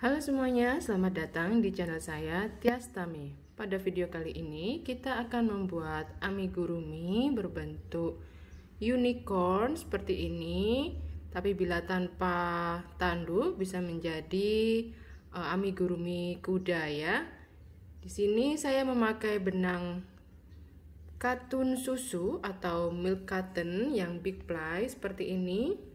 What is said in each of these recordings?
Halo semuanya, selamat datang di channel saya Tias Tami. Pada video kali ini kita akan membuat amigurumi berbentuk unicorn seperti ini. Tapi bila tanpa tanduk bisa menjadi eh, amigurumi kuda ya. Di sini saya memakai benang katun susu atau milk cotton yang big ply seperti ini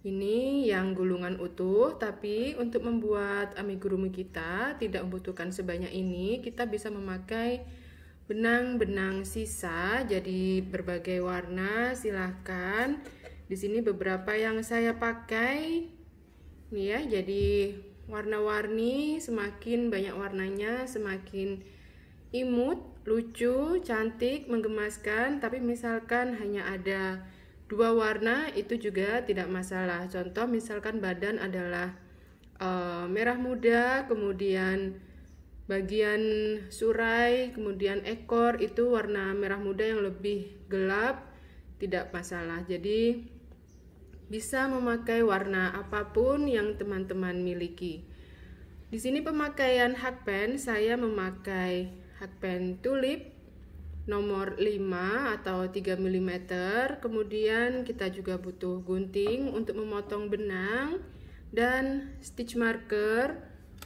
ini yang gulungan utuh, tapi untuk membuat amigurumi kita tidak membutuhkan sebanyak ini, kita bisa memakai benang-benang sisa jadi berbagai warna silahkan di sini beberapa yang saya pakai ini ya jadi warna-warni semakin banyak warnanya semakin imut lucu cantik menggemaskan tapi misalkan hanya ada Dua warna itu juga tidak masalah. Contoh misalkan badan adalah e, merah muda, kemudian bagian surai, kemudian ekor itu warna merah muda yang lebih gelap, tidak masalah. Jadi bisa memakai warna apapun yang teman-teman miliki. Di sini pemakaian hakpen saya memakai hakpen tulip nomor 5 atau 3 mm kemudian kita juga butuh gunting untuk memotong benang dan stitch marker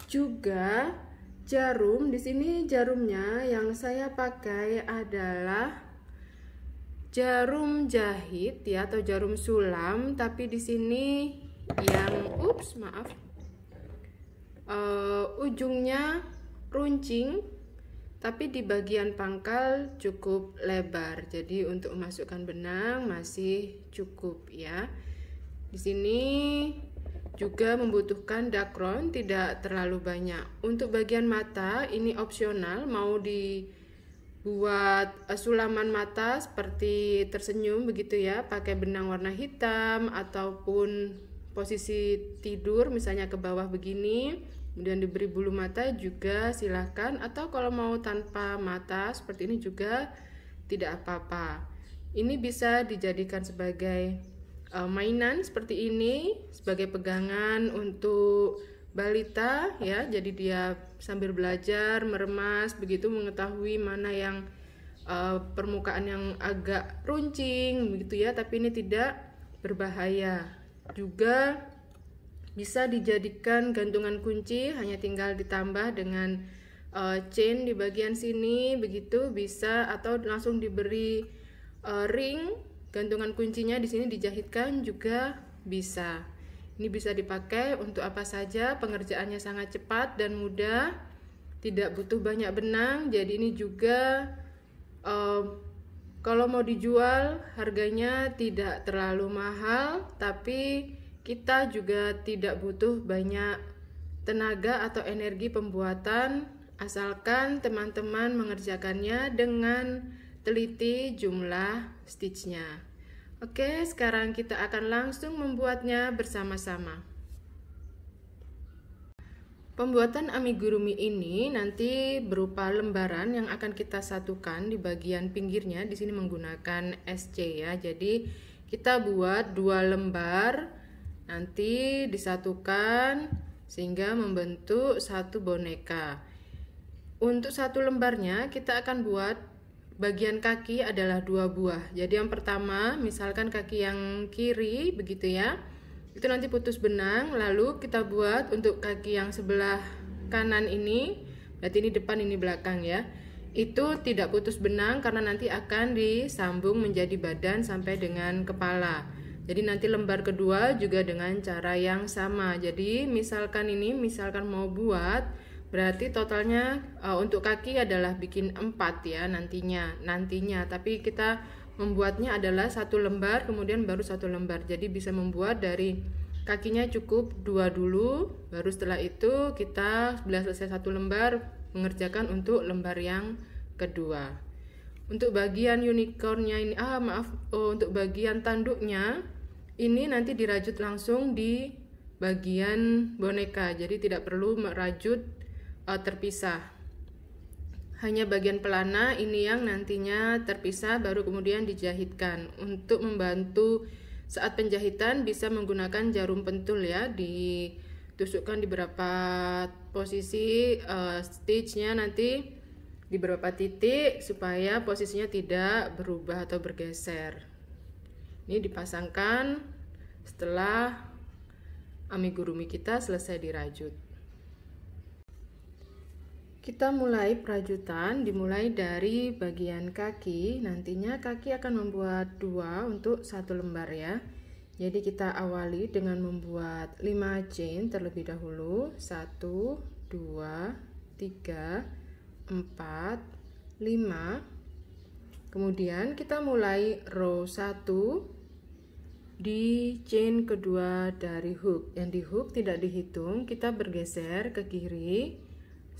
juga jarum di sini jarumnya yang saya pakai adalah jarum jahit ya atau jarum sulam tapi di sini yang ups maaf uh, ujungnya runcing tapi di bagian pangkal cukup lebar jadi untuk memasukkan benang masih cukup ya di sini juga membutuhkan dacron tidak terlalu banyak untuk bagian mata ini opsional mau dibuat eh, sulaman mata seperti tersenyum begitu ya pakai benang warna hitam ataupun posisi tidur misalnya ke bawah begini kemudian diberi bulu mata juga silahkan atau kalau mau tanpa mata seperti ini juga tidak apa-apa ini bisa dijadikan sebagai uh, mainan seperti ini sebagai pegangan untuk balita ya jadi dia sambil belajar meremas begitu mengetahui mana yang uh, permukaan yang agak runcing begitu ya tapi ini tidak berbahaya juga bisa dijadikan gantungan kunci hanya tinggal ditambah dengan uh, chain di bagian sini begitu bisa atau langsung diberi uh, ring gantungan kuncinya di sini dijahitkan juga bisa ini bisa dipakai untuk apa saja pengerjaannya sangat cepat dan mudah tidak butuh banyak benang jadi ini juga uh, kalau mau dijual harganya tidak terlalu mahal tapi kita juga tidak butuh banyak tenaga atau energi pembuatan asalkan teman-teman mengerjakannya dengan teliti jumlah stitchnya. Oke, sekarang kita akan langsung membuatnya bersama-sama. Pembuatan amigurumi ini nanti berupa lembaran yang akan kita satukan di bagian pinggirnya. Di sini menggunakan SC ya. Jadi kita buat dua lembar Nanti disatukan sehingga membentuk satu boneka. Untuk satu lembarnya kita akan buat bagian kaki adalah dua buah. Jadi yang pertama misalkan kaki yang kiri begitu ya. Itu nanti putus benang lalu kita buat untuk kaki yang sebelah kanan ini berarti ini depan ini belakang ya. Itu tidak putus benang karena nanti akan disambung menjadi badan sampai dengan kepala. Jadi nanti lembar kedua juga dengan cara yang sama. Jadi misalkan ini misalkan mau buat berarti totalnya uh, untuk kaki adalah bikin 4 ya nantinya. Nantinya tapi kita membuatnya adalah satu lembar kemudian baru satu lembar. Jadi bisa membuat dari kakinya cukup dua dulu baru setelah itu kita sudah selesai satu lembar mengerjakan untuk lembar yang kedua. Untuk bagian unicornnya ini ah maaf oh, untuk bagian tanduknya ini nanti dirajut langsung di bagian boneka, jadi tidak perlu merajut uh, terpisah. Hanya bagian pelana ini yang nantinya terpisah baru kemudian dijahitkan. Untuk membantu saat penjahitan bisa menggunakan jarum pentul ya ditusukkan di beberapa posisi uh, stitchnya nanti di beberapa titik supaya posisinya tidak berubah atau bergeser ini dipasangkan setelah amigurumi kita selesai dirajut kita mulai perajutan dimulai dari bagian kaki nantinya kaki akan membuat dua untuk satu lembar ya jadi kita awali dengan membuat 5 chain terlebih dahulu 1, 2, 3, 4, 5 kemudian kita mulai row 1 di chain kedua dari hook yang di hook tidak dihitung kita bergeser ke kiri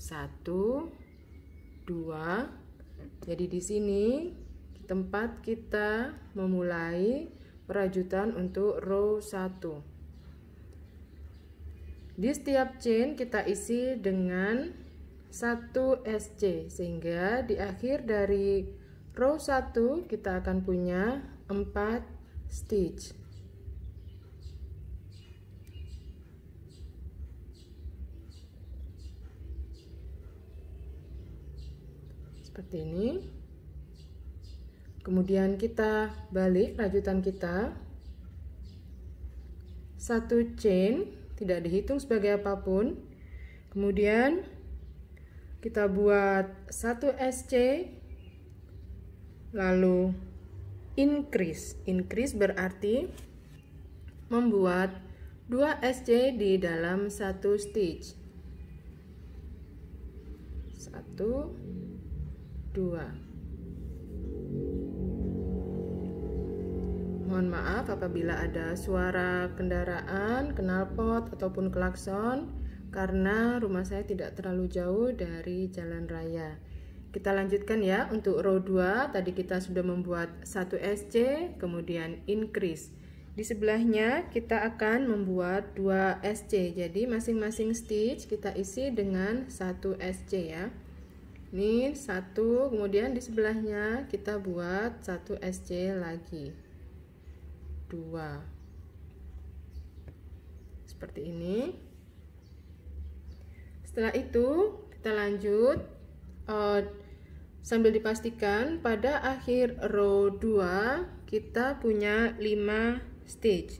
satu dua jadi di sini tempat kita memulai perajutan untuk row 1 di setiap chain kita isi dengan 1 SC sehingga di akhir dari row 1 kita akan punya 4 stitch seperti ini kemudian kita balik rajutan kita satu chain tidak dihitung sebagai apapun kemudian kita buat satu SC lalu increase increase berarti membuat 2 SC di dalam satu stitch satu 2 Mohon maaf apabila ada suara kendaraan, knalpot ataupun klakson karena rumah saya tidak terlalu jauh dari jalan raya. Kita lanjutkan ya untuk row 2 tadi kita sudah membuat 1 SC kemudian increase. Di sebelahnya kita akan membuat 2 SC. Jadi masing-masing stitch kita isi dengan 1 SC ya ini satu kemudian di sebelahnya kita buat satu SC lagi dua seperti ini setelah itu kita lanjut uh, sambil dipastikan pada akhir row 2 kita punya 5 stitch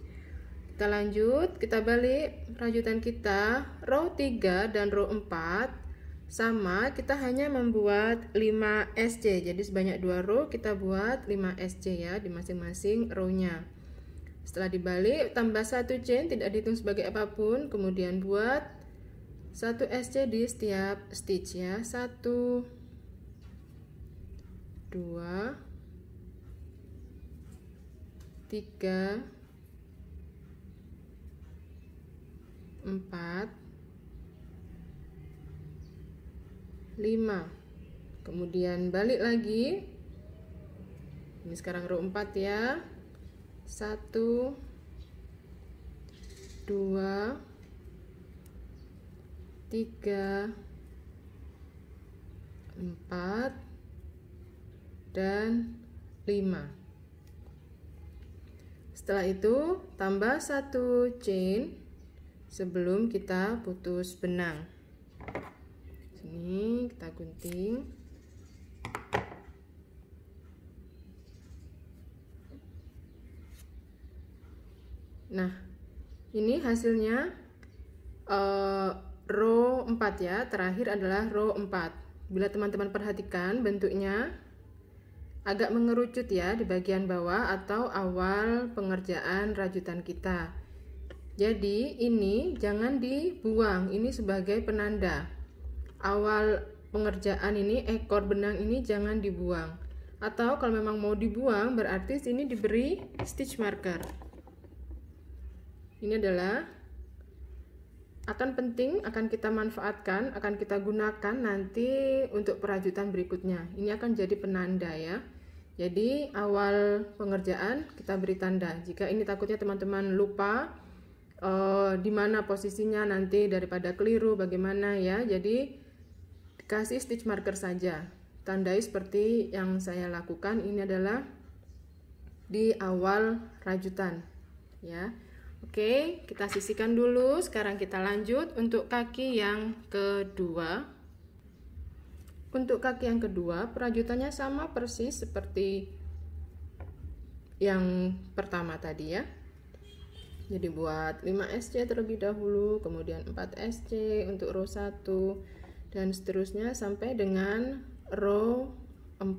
kita lanjut kita balik rajutan kita row 3 dan row 4 sama, kita hanya membuat 5 SC. Jadi sebanyak 2 row kita buat 5 SC ya di masing-masing row-nya. Setelah dibalik, tambah 1 chain tidak dihitung sebagai apapun, kemudian buat 1 SC di setiap stitch ya. 1 2 3 4 5 kemudian balik lagi ini sekarang row 4 ya 1 2 3 4 dan 5 setelah itu tambah 1 chain sebelum kita putus benang ini kita gunting nah ini hasilnya uh, row 4 ya terakhir adalah row 4 bila teman-teman perhatikan bentuknya agak mengerucut ya di bagian bawah atau awal pengerjaan rajutan kita. Jadi ini jangan dibuang, ini sebagai penanda awal pengerjaan ini ekor benang ini jangan dibuang atau kalau memang mau dibuang berarti ini diberi stitch marker ini adalah akan penting akan kita manfaatkan akan kita gunakan nanti untuk perajutan berikutnya ini akan jadi penanda ya jadi awal pengerjaan kita beri tanda jika ini takutnya teman-teman lupa uh, di mana posisinya nanti daripada keliru bagaimana ya jadi Kasih stitch marker saja. Tandai seperti yang saya lakukan ini adalah di awal rajutan ya. Oke, kita sisihkan dulu. Sekarang kita lanjut untuk kaki yang kedua. Untuk kaki yang kedua, perajutannya sama persis seperti yang pertama tadi ya. Jadi buat 5 SC terlebih dahulu, kemudian 4 SC untuk row 1, dan seterusnya sampai dengan row 4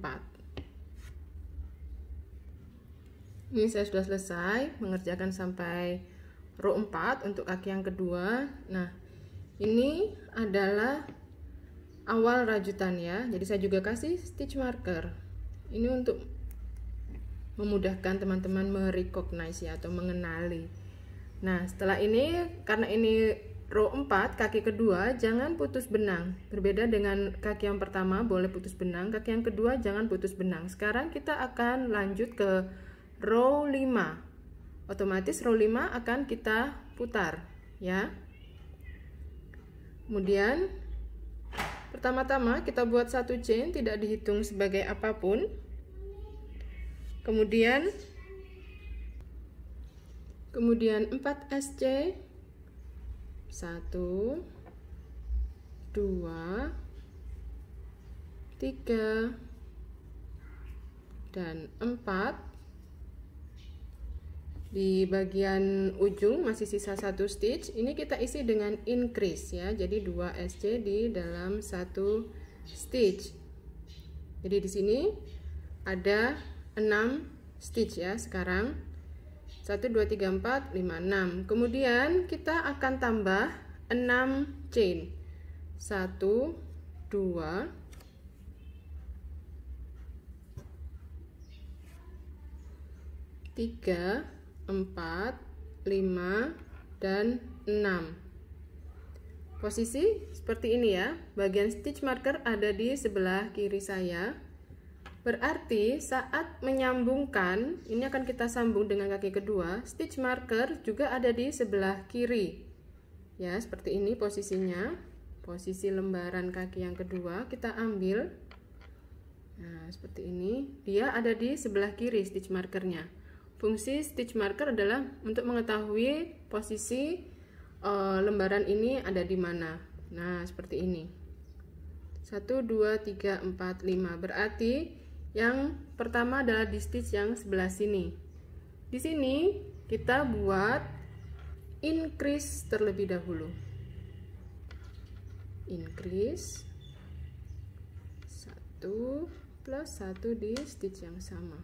ini saya sudah selesai mengerjakan sampai row 4 untuk kaki yang kedua nah ini adalah awal rajutan ya jadi saya juga kasih stitch marker ini untuk memudahkan teman-teman merecognize ya, atau mengenali nah setelah ini karena ini Row 4, kaki kedua, jangan putus benang. Berbeda dengan kaki yang pertama, boleh putus benang. Kaki yang kedua, jangan putus benang. Sekarang kita akan lanjut ke row 5. Otomatis row 5 akan kita putar. ya. Kemudian, pertama-tama kita buat satu chain, tidak dihitung sebagai apapun. Kemudian, kemudian 4 SC, satu dua tiga dan empat di bagian ujung masih sisa satu stitch ini kita isi dengan increase ya jadi dua SC di dalam satu stitch jadi di sini ada enam stitch ya sekarang 1, 2, 3, 4, 5, 6 Kemudian kita akan tambah 6 chain 1, 2, 3 4, 5, dan 6 Posisi seperti ini ya Bagian stitch marker ada di sebelah kiri saya Berarti saat menyambungkan, ini akan kita sambung dengan kaki kedua, stitch marker juga ada di sebelah kiri. Ya, seperti ini posisinya. Posisi lembaran kaki yang kedua kita ambil. Nah, seperti ini. Dia ada di sebelah kiri stitch markernya. Fungsi stitch marker adalah untuk mengetahui posisi e, lembaran ini ada di mana. Nah, seperti ini. 1 2 3 4 5. Berarti yang pertama adalah di stitch yang sebelah sini. Di sini kita buat increase terlebih dahulu. Increase satu plus satu di stitch yang sama.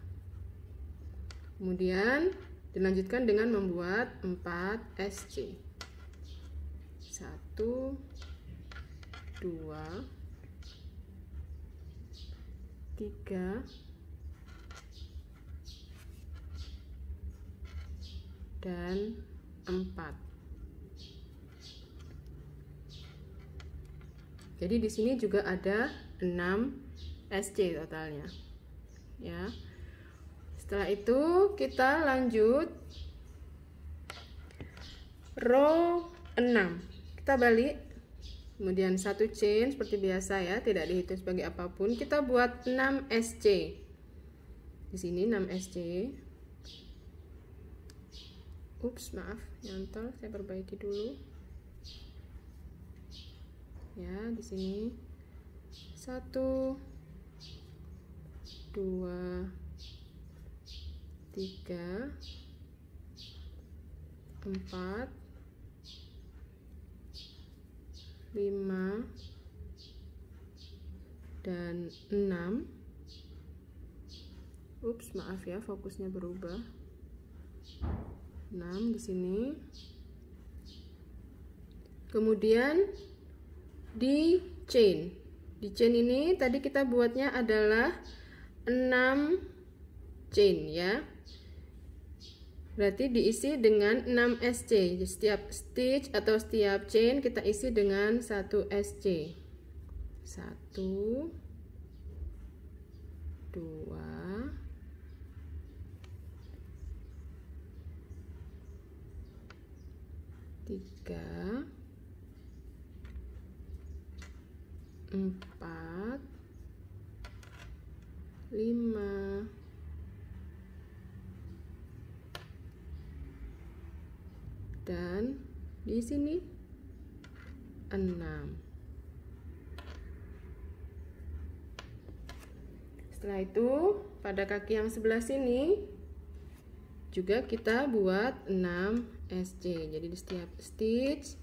Kemudian dilanjutkan dengan membuat 4 SC. 1 2 tiga dan empat jadi di sini juga ada enam SC totalnya ya setelah itu kita lanjut row enam. kita balik kemudian satu chain seperti biasa ya tidak dihitung sebagai apapun kita buat 6 SC di sini 6 SC ups maaf nyantol saya perbaiki dulu ya di sini satu dua tiga empat 5 dan 6 ups maaf ya fokusnya berubah 6 di sini kemudian di chain di chain ini tadi kita buatnya adalah 6 chain ya Berarti diisi dengan 6 SC. Setiap stitch atau setiap chain kita isi dengan 1 SC. 1 2 3 4 5 dan di sini 6 setelah itu pada kaki yang sebelah sini juga kita buat 6 SC jadi di setiap stitch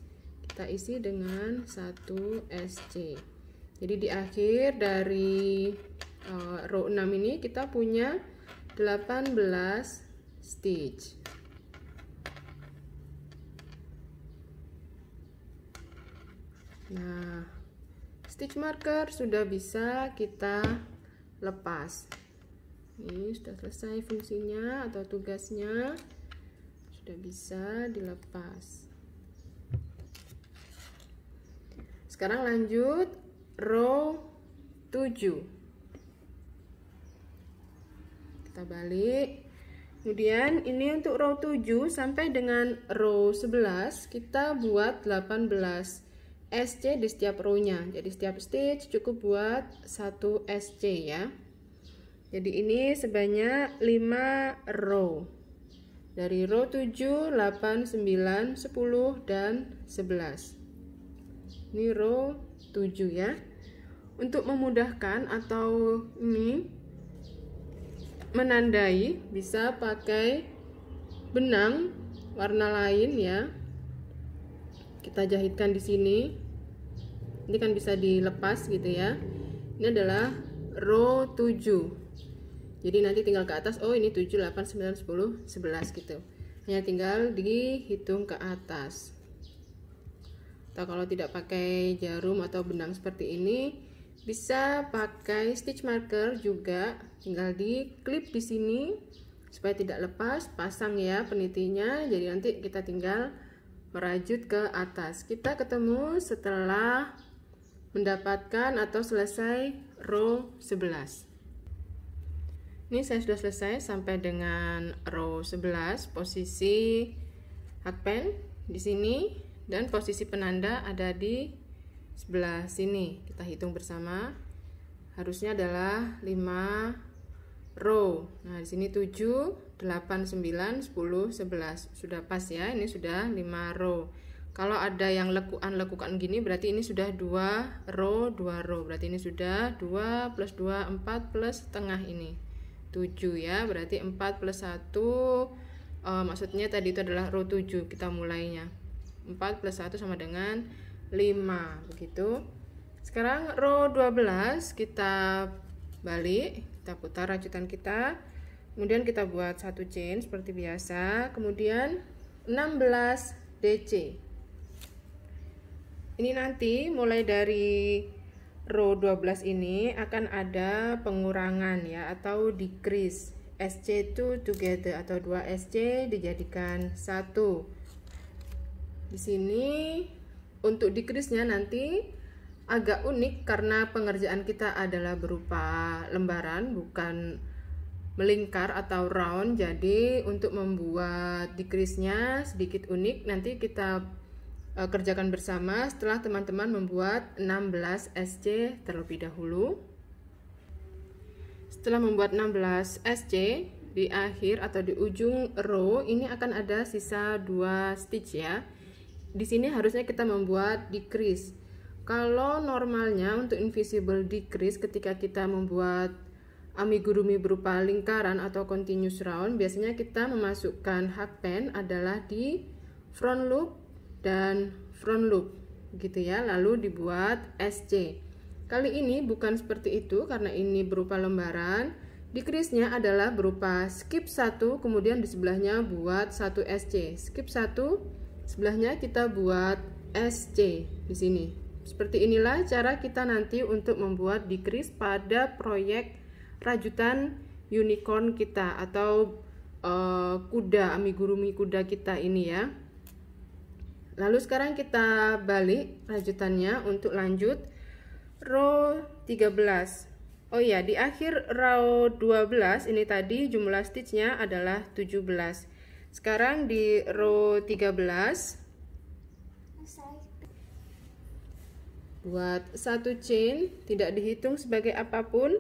kita isi dengan 1 SC jadi di akhir dari uh, row 6 ini kita punya 18 stitch nah stitch marker sudah bisa kita lepas ini sudah selesai fungsinya atau tugasnya sudah bisa dilepas sekarang lanjut row 7 kita balik kemudian ini untuk row 7 sampai dengan row 11 kita buat 18 SC di setiap row-nya. jadi setiap stitch cukup buat 1 SC ya jadi ini sebanyak 5 row dari row 7, 8, 9, 10, dan 11 ini row 7 ya untuk memudahkan atau ini menandai bisa pakai benang warna lain ya kita jahitkan di sini ini kan bisa dilepas gitu ya ini adalah row 7 jadi nanti tinggal ke atas oh ini 7 8 9 10 11 gitu hanya tinggal dihitung ke atas atau kalau tidak pakai jarum atau benang seperti ini bisa pakai stitch marker juga tinggal di clip di sini supaya tidak lepas pasang ya penitinya jadi nanti kita tinggal merajut ke atas. Kita ketemu setelah mendapatkan atau selesai row 11. Ini saya sudah selesai sampai dengan row 11 posisi hakpen di sini dan posisi penanda ada di sebelah sini. Kita hitung bersama. Harusnya adalah 5 row. Nah, di sini 7, 8, 9, 10, 11 Sudah pas ya, ini sudah 5 row Kalau ada yang lekukan-lekukan gini berarti ini sudah 2 row, 2 row Berarti ini sudah 2 plus 2, 4 plus setengah ini 7 ya, berarti 4 plus 1 e, eh, Maksudnya tadi itu adalah row 7 kita mulainya 4 plus 1 sama dengan 5 Begitu Sekarang row 12 kita balik Kita putar rajutan kita kemudian kita buat satu chain seperti biasa kemudian 16 DC ini nanti mulai dari row 12 ini akan ada pengurangan ya atau decrease SC2 together atau 2 SC dijadikan satu. Di sini untuk decrease-nya nanti agak unik karena pengerjaan kita adalah berupa lembaran bukan melingkar atau round jadi untuk membuat decrease-nya sedikit unik nanti kita uh, kerjakan bersama setelah teman-teman membuat 16 SC terlebih dahulu setelah membuat 16 SC di akhir atau di ujung row ini akan ada sisa dua stitch ya di sini harusnya kita membuat decrease kalau normalnya untuk invisible decrease ketika kita membuat amigurumi berupa lingkaran atau continuous round, biasanya kita memasukkan hard pen adalah di front loop dan front loop gitu ya, lalu dibuat SC. Kali ini bukan seperti itu karena ini berupa lembaran. Decrease-nya adalah berupa skip 1, kemudian di sebelahnya buat 1 SC. Skip 1, sebelahnya kita buat SC di sini. Seperti inilah cara kita nanti untuk membuat decrease pada proyek rajutan unicorn kita atau uh, kuda amigurumi kuda kita ini ya lalu sekarang kita balik rajutannya untuk lanjut row 13 oh ya di akhir row 12 ini tadi jumlah stitchnya adalah 17 sekarang di row 13 buat satu chain tidak dihitung sebagai apapun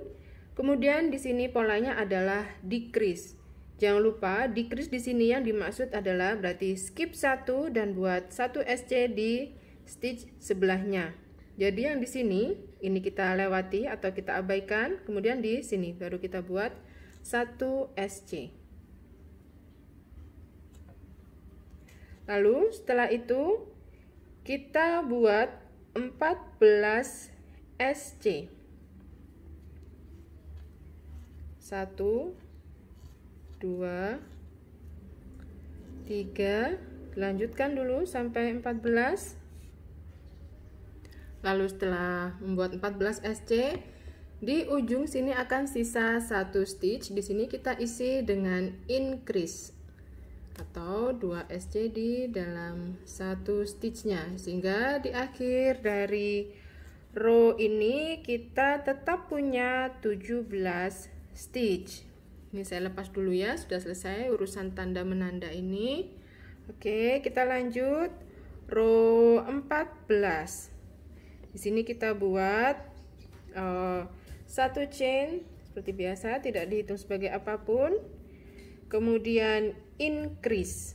Kemudian di sini polanya adalah decrease. Jangan lupa decrease di sini yang dimaksud adalah berarti skip satu dan buat satu SC di stitch sebelahnya. Jadi yang di sini ini kita lewati atau kita abaikan, kemudian di sini baru kita buat satu SC. Lalu setelah itu kita buat 14 SC. satu dua tiga lanjutkan dulu sampai 14 lalu setelah membuat 14 SC di ujung sini akan sisa satu stitch di sini kita isi dengan increase atau 2 SC di dalam satu stitchnya sehingga di akhir dari row ini kita tetap punya 17 stitch ini saya lepas dulu ya sudah selesai urusan tanda menanda ini oke kita lanjut row 14 di sini kita buat uh, satu chain seperti biasa tidak dihitung sebagai apapun kemudian increase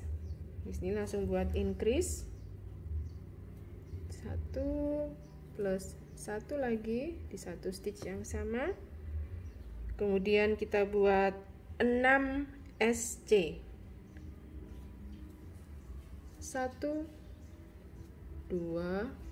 di sini langsung buat increase satu plus satu lagi di satu stitch yang sama kemudian kita buat 6 SC 1 2 3 4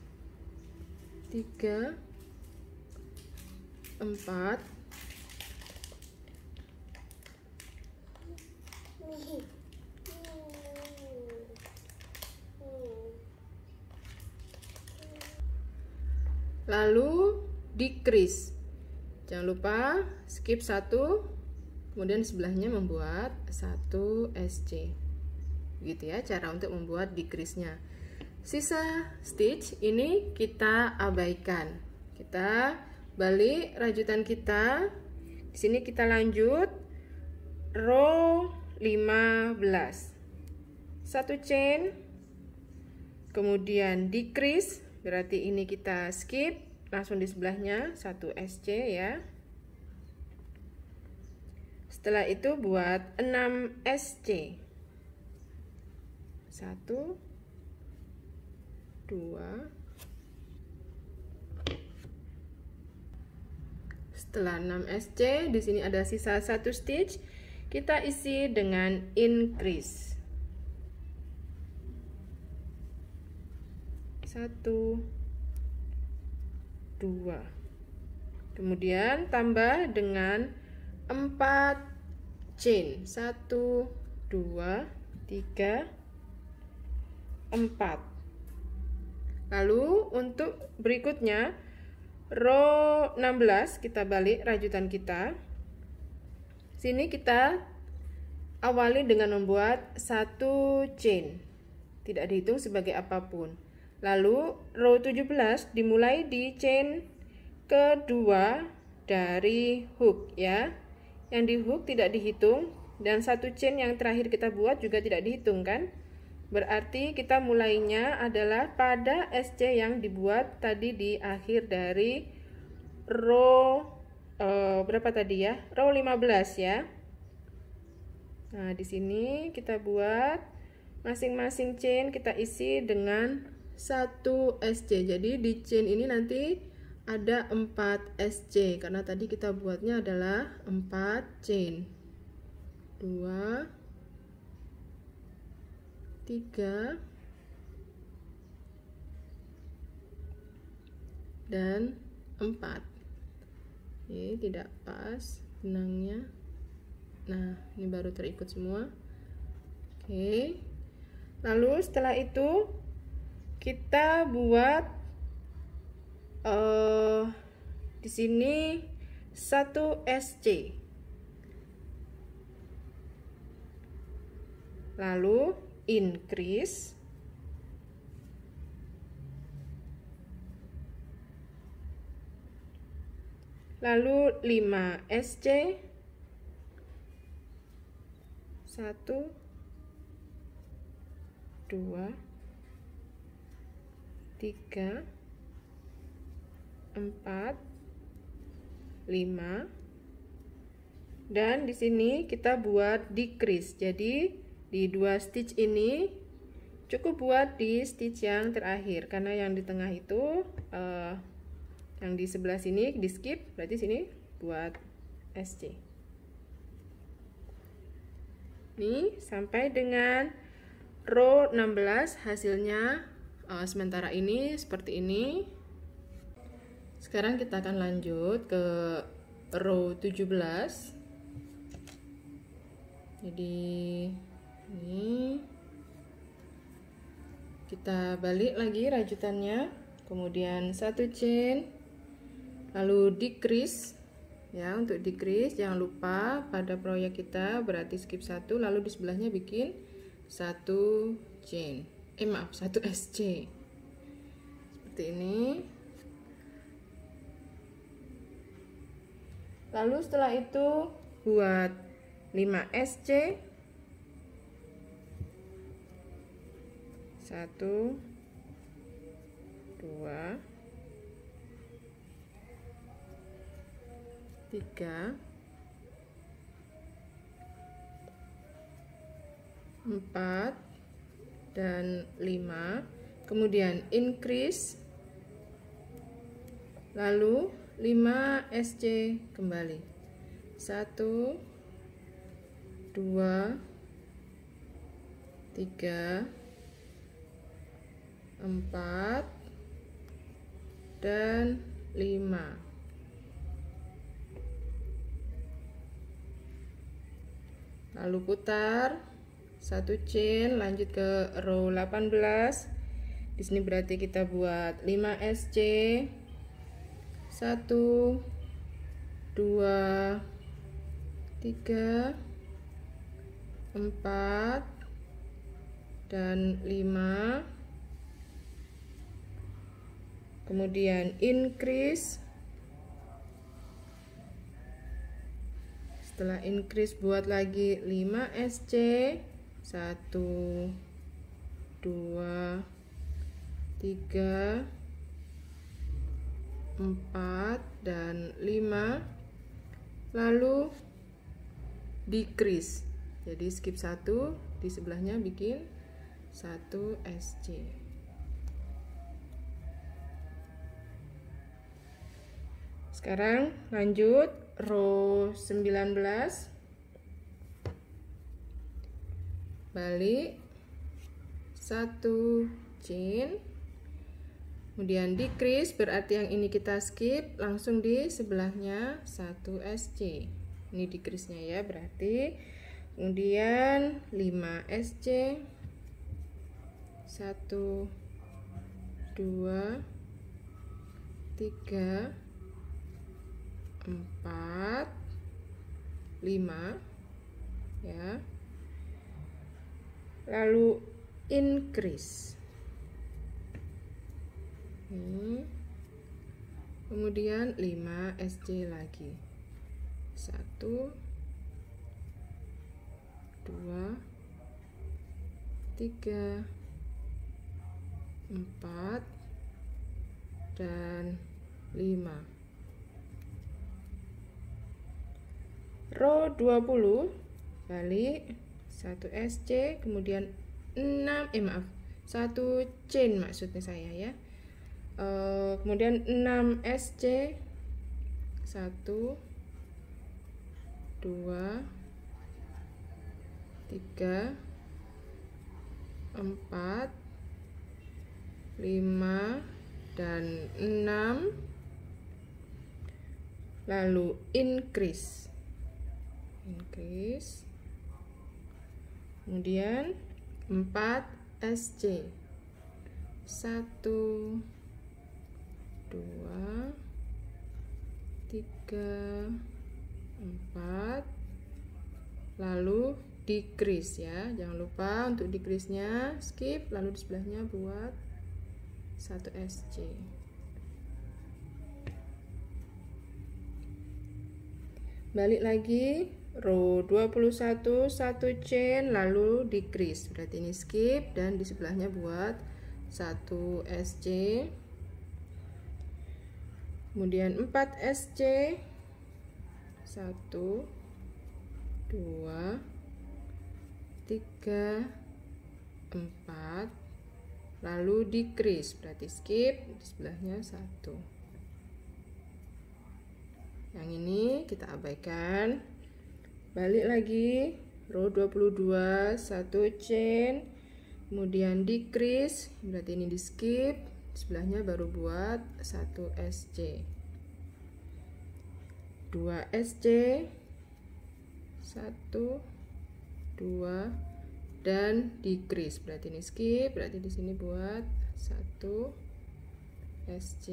lalu decrease Jangan lupa skip satu kemudian sebelahnya membuat satu SC. gitu ya cara untuk membuat decrease-nya. Sisa stitch ini kita abaikan. Kita balik rajutan kita. Di sini kita lanjut row 15. Satu chain kemudian decrease berarti ini kita skip langsung di sebelahnya 1 SC ya setelah itu buat 6 SC 1 2 Setelah 6 SC, di sini ada sisa 1 stitch. Kita isi dengan increase. 1 2 kemudian tambah dengan 4 chain 1 2 3 4 lalu untuk berikutnya row 16 kita balik rajutan kita sini kita awali dengan membuat satu chain tidak dihitung sebagai apapun Lalu row 17 dimulai di chain kedua dari hook ya. Yang di hook tidak dihitung dan satu chain yang terakhir kita buat juga tidak dihitung kan? Berarti kita mulainya adalah pada SC yang dibuat tadi di akhir dari row e, berapa tadi ya? Row 15 ya. Nah, di sini kita buat masing-masing chain kita isi dengan 1 SC. Jadi di chain ini nanti ada 4 SC karena tadi kita buatnya adalah 4 chain. 2 3 dan 4. Ini tidak pas benangnya. Nah, ini baru terikut semua. Oke. Lalu setelah itu kita buat uh, di sini satu SC lalu increase lalu 5 SC 1 2 3 4 5 dan di sini kita buat decrease jadi di dua stitch ini cukup buat di stitch yang terakhir karena yang di tengah itu uh, yang di sebelah sini di skip berarti sini buat SC ini sampai dengan row 16 hasilnya uh, sementara ini seperti ini sekarang kita akan lanjut ke row 17 jadi ini kita balik lagi rajutannya kemudian satu chain lalu decrease ya untuk decrease jangan lupa pada proyek kita berarti skip satu lalu di sebelahnya bikin satu chain eh maaf 1 SC seperti ini lalu setelah itu buat 5 SC 1 2 3 4 dan 5 kemudian increase lalu 5 SC kembali 1 2 3 4 dan 5 lalu putar satu chain lanjut ke row 18 di sini berarti kita buat 5 SC 1 2 3 4 dan 5 kemudian increase setelah increase buat lagi 5 SC 1 satu dua tiga empat dan lima lalu decrease jadi skip satu di sebelahnya bikin satu SC sekarang lanjut row 19 balik satu chain kemudian decrease berarti yang ini kita skip langsung di sebelahnya 1 SC ini decrease nya ya berarti kemudian 5 SC 1 2 3 4 5 ya lalu increase ini hmm. kemudian 5 SC lagi 1 2 3 4 dan 5 row 20 balik 1 SC kemudian 6 eh maaf 1 chain maksudnya saya ya e, kemudian 6 SC 1 2 3 4 5 dan 6 lalu increase increase kemudian 4 SC 1 2 3 4 lalu decrease ya jangan lupa untuk decrease-nya skip lalu di sebelahnya buat 1 SC balik lagi row 21 1 chain lalu decrease berarti ini skip dan di sebelahnya buat 1 SC kemudian 4 SC 1 2 3 4 lalu decrease berarti skip di sebelahnya 1 yang ini kita abaikan balik lagi row 22 satu chain kemudian decrease berarti ini di skip sebelahnya baru buat 1 SC 2 SC 1 2 dan decrease berarti ini skip berarti di sini buat 1 SC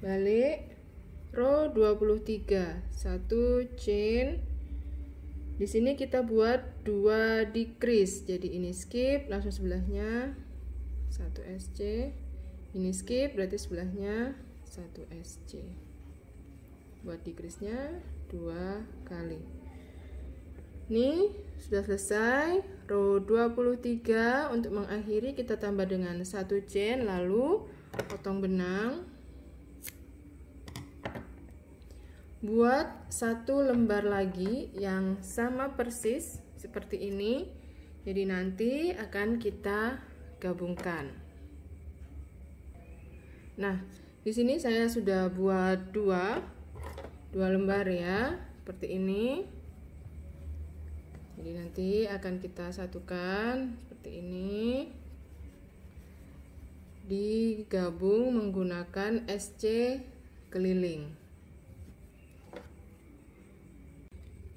balik row 23 satu chain di sini kita buat dua decrease jadi ini skip langsung sebelahnya satu SC ini skip berarti sebelahnya satu SC buat decrease nya dua kali ini sudah selesai row 23 untuk mengakhiri kita tambah dengan satu chain lalu potong benang buat satu lembar lagi yang sama persis seperti ini jadi nanti akan kita gabungkan nah di sini saya sudah buat dua dua lembar ya seperti ini jadi nanti akan kita satukan seperti ini digabung menggunakan SC keliling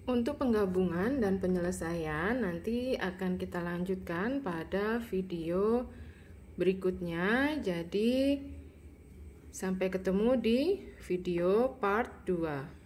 Untuk penggabungan dan penyelesaian nanti akan kita lanjutkan pada video berikutnya. Jadi sampai ketemu di video part 2.